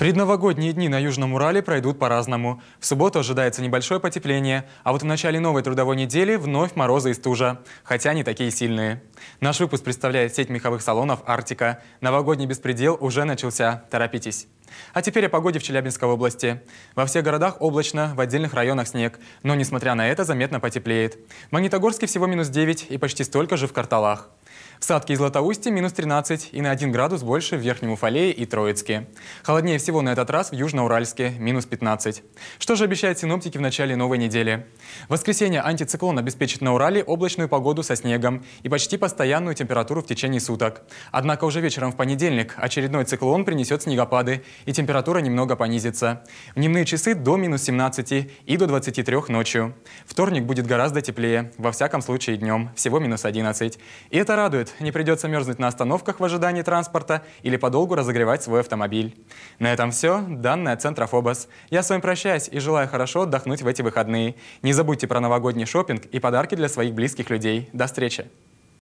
Предновогодние дни на Южном Урале пройдут по-разному. В субботу ожидается небольшое потепление, а вот в начале новой трудовой недели вновь морозы и стужа, хотя не такие сильные. Наш выпуск представляет сеть меховых салонов «Арктика». Новогодний беспредел уже начался, торопитесь. А теперь о погоде в Челябинской области. Во всех городах облачно, в отдельных районах снег, но несмотря на это заметно потеплеет. В Магнитогорске всего минус 9 и почти столько же в Карталах. В Садке и Златоусте минус 13 и на 1 градус больше в Верхнем Уфалее и Троицке. Холоднее всего на этот раз в Южноуральске – минус 15. Что же обещают синоптики в начале новой недели? В воскресенье антициклон обеспечит на Урале облачную погоду со снегом и почти постоянную температуру в течение суток. Однако уже вечером в понедельник очередной циклон принесет снегопады и температура немного понизится. В дневные часы до минус 17 и до 23 ночью. Вторник будет гораздо теплее, во всяком случае днем, всего минус 11. И это радует, не придется мерзнуть на остановках в ожидании транспорта или подолгу разогревать свой автомобиль. На этом все. Данные от центра Фобос. Я с вами прощаюсь и желаю хорошо отдохнуть в эти выходные. Не забудьте про новогодний шопинг и подарки для своих близких людей. До встречи!